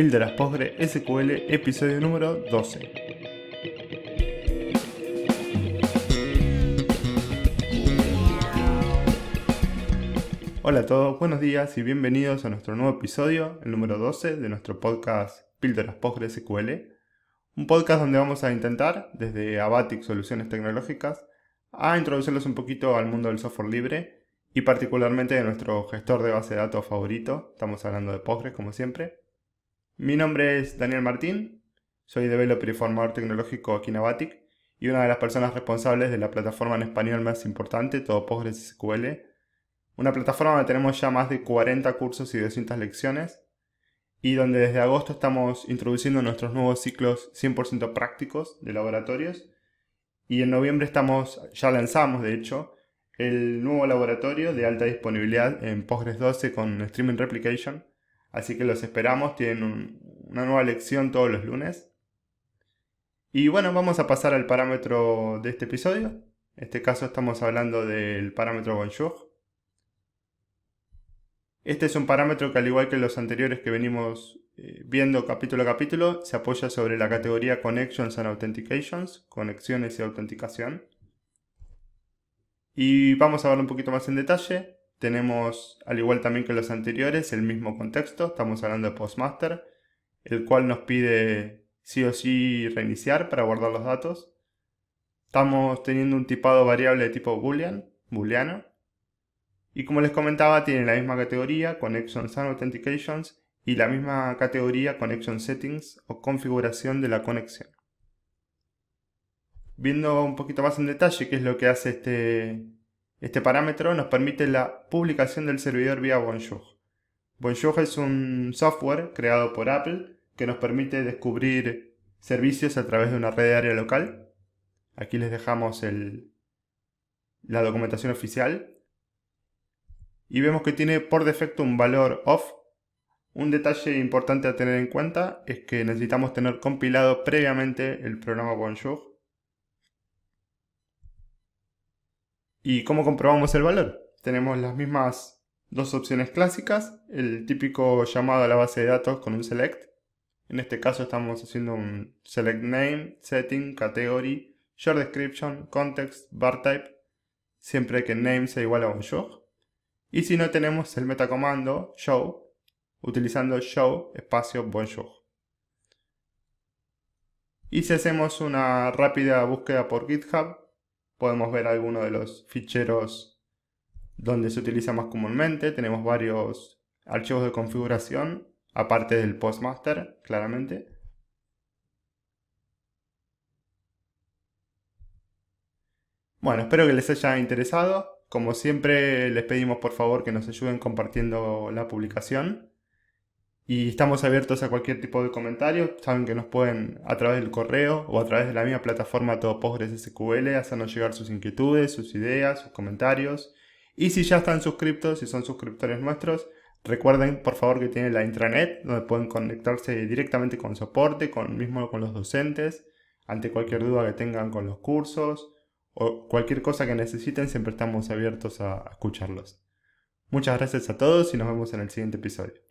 Píldoras Postgre SQL, episodio número 12. Hola a todos, buenos días y bienvenidos a nuestro nuevo episodio, el número 12 de nuestro podcast Píldoras Postgre SQL, un podcast donde vamos a intentar, desde Abatic Soluciones Tecnológicas, a introducirlos un poquito al mundo del software libre y particularmente de nuestro gestor de base de datos favorito, estamos hablando de Postgres como siempre, mi nombre es Daniel Martín, soy developer y formador tecnológico aquí en Avatic y una de las personas responsables de la plataforma en español más importante, todo SQL, Una plataforma donde tenemos ya más de 40 cursos y 200 lecciones y donde desde agosto estamos introduciendo nuestros nuevos ciclos 100% prácticos de laboratorios y en noviembre estamos ya lanzamos de hecho el nuevo laboratorio de alta disponibilidad en Postgres 12 con Streaming Replication Así que los esperamos, tienen una nueva lección todos los lunes. Y bueno, vamos a pasar al parámetro de este episodio. En este caso estamos hablando del parámetro Bonjour. Este es un parámetro que al igual que los anteriores que venimos eh, viendo capítulo a capítulo, se apoya sobre la categoría Connections and Authentications, conexiones y autenticación. Y vamos a hablar un poquito más en detalle. Tenemos, al igual también que los anteriores, el mismo contexto, estamos hablando de Postmaster, el cual nos pide sí o sí reiniciar para guardar los datos. Estamos teniendo un tipado variable de tipo boolean, booleano. Y como les comentaba, tiene la misma categoría, Connections and Authentications, y la misma categoría Connection Settings o configuración de la conexión. Viendo un poquito más en detalle qué es lo que hace este, este parámetro nos permite la publicación del servidor vía Bonjour. Bonjour es un software creado por Apple que nos permite descubrir servicios a través de una red de área local. Aquí les dejamos la documentación oficial. Y vemos que tiene por defecto un valor off. Un detalle importante a tener en cuenta es que necesitamos tener compilado previamente el programa Bonjour ¿Y cómo comprobamos el valor? Tenemos las mismas dos opciones clásicas, el típico llamado a la base de datos con un select. En este caso estamos haciendo un select name, setting, category, short description, context, bar type, siempre que name sea igual a un show. Y si no tenemos el metacomando show, utilizando show espacio bonjour. Y si hacemos una rápida búsqueda por GitHub, podemos ver algunos de los ficheros donde se utiliza más comúnmente. Tenemos varios archivos de configuración, aparte del postmaster, claramente. Bueno, espero que les haya interesado. Como siempre, les pedimos por favor que nos ayuden compartiendo la publicación. Y estamos abiertos a cualquier tipo de comentario. Saben que nos pueden a través del correo o a través de la misma plataforma Todo PostgreSQL SQL hacernos llegar sus inquietudes, sus ideas, sus comentarios. Y si ya están suscriptos, si son suscriptores nuestros, recuerden por favor que tienen la intranet donde pueden conectarse directamente con soporte, con, mismo con los docentes, ante cualquier duda que tengan con los cursos o cualquier cosa que necesiten, siempre estamos abiertos a escucharlos. Muchas gracias a todos y nos vemos en el siguiente episodio.